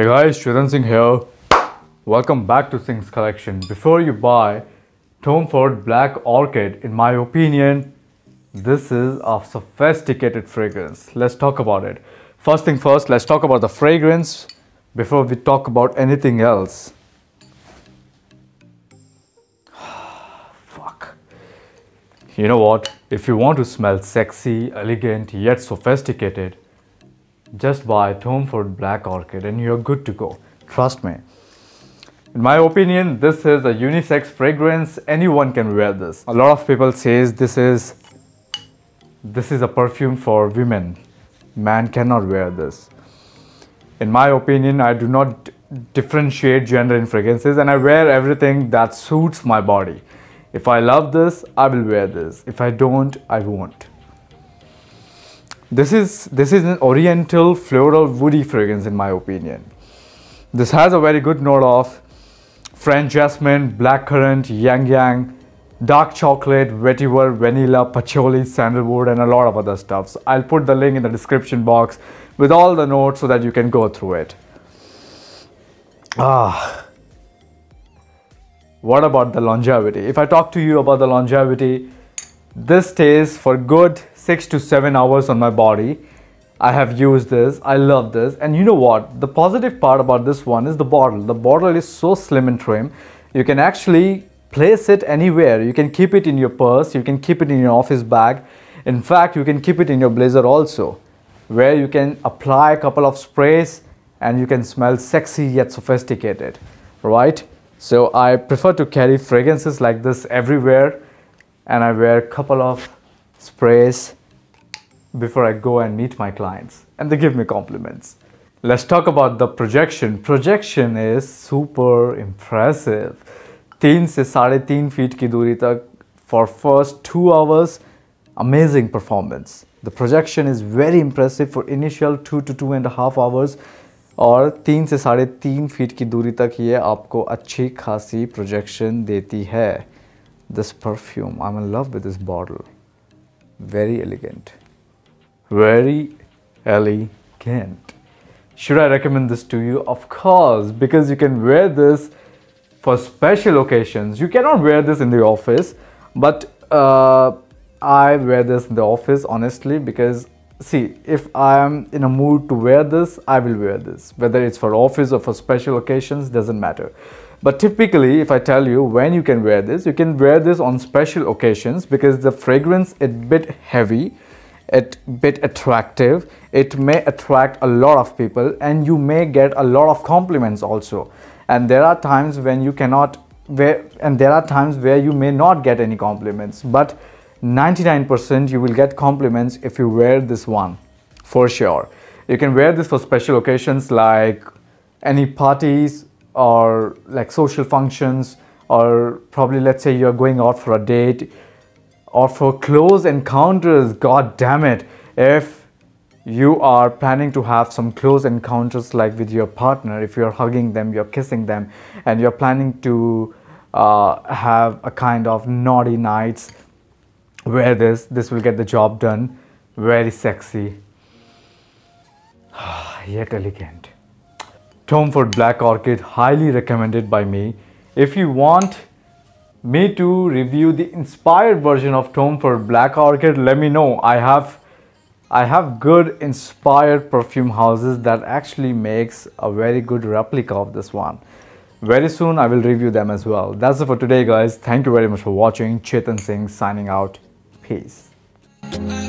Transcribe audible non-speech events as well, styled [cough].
Hey guys, Shwedan Singh here. Welcome back to Singh's Collection. Before you buy Tom Ford Black Orchid, in my opinion, this is a sophisticated fragrance. Let's talk about it. First thing first, let's talk about the fragrance before we talk about anything else. [sighs] Fuck. You know what? If you want to smell sexy, elegant, yet sophisticated, just buy Tom Ford Black Orchid and you're good to go. Trust me. In my opinion, this is a unisex fragrance. Anyone can wear this. A lot of people says this is this is a perfume for women. Man cannot wear this. In my opinion, I do not differentiate gender in fragrances and I wear everything that suits my body. If I love this, I will wear this. If I don't, I won't. This is, this is an oriental floral woody fragrance in my opinion. This has a very good note of French jasmine, blackcurrant, yang yang, dark chocolate, vetiver, vanilla, patchouli, sandalwood and a lot of other stuffs. So I'll put the link in the description box with all the notes so that you can go through it. Ah, what about the longevity? If I talk to you about the longevity, this stays for good 6 to 7 hours on my body. I have used this, I love this and you know what, the positive part about this one is the bottle. The bottle is so slim and trim, you can actually place it anywhere. You can keep it in your purse, you can keep it in your office bag, in fact you can keep it in your blazer also where you can apply a couple of sprays and you can smell sexy yet sophisticated, right? So I prefer to carry fragrances like this everywhere and I wear a couple of sprays before I go and meet my clients and they give me compliments. Let's talk about the projection. Projection is super impressive. 3 से साढ़े तीन feet for first 2 hours amazing performance. The projection is very impressive for initial 2 to two and a half hours और तीन से साढ़े तीन feet की दूरी तक ये आपको अच्छी खासी प्रोजेक्शन देती है this perfume. I'm in love with this bottle. Very elegant. Very elegant. Should I recommend this to you? Of course, because you can wear this for special occasions. You cannot wear this in the office, but uh, I wear this in the office honestly because see if I am in a mood to wear this I will wear this whether it's for office or for special occasions doesn't matter but typically, if I tell you when you can wear this, you can wear this on special occasions because the fragrance is a bit heavy, it bit attractive, it may attract a lot of people and you may get a lot of compliments also. And there are times when you cannot wear, and there are times where you may not get any compliments, but 99% you will get compliments if you wear this one, for sure. You can wear this for special occasions like any parties, or like social functions or probably let's say you're going out for a date or for close encounters god damn it if you are planning to have some close encounters like with your partner if you're hugging them you're kissing them and you're planning to uh, have a kind of naughty nights wear this this will get the job done very sexy [sighs] yet elegant Tomford Black Orchid highly recommended by me. If you want me to review the inspired version of Tomford Black Orchid, let me know. I have I have good inspired perfume houses that actually makes a very good replica of this one. Very soon I will review them as well. That's it for today guys. Thank you very much for watching. Chetan Singh signing out. Peace.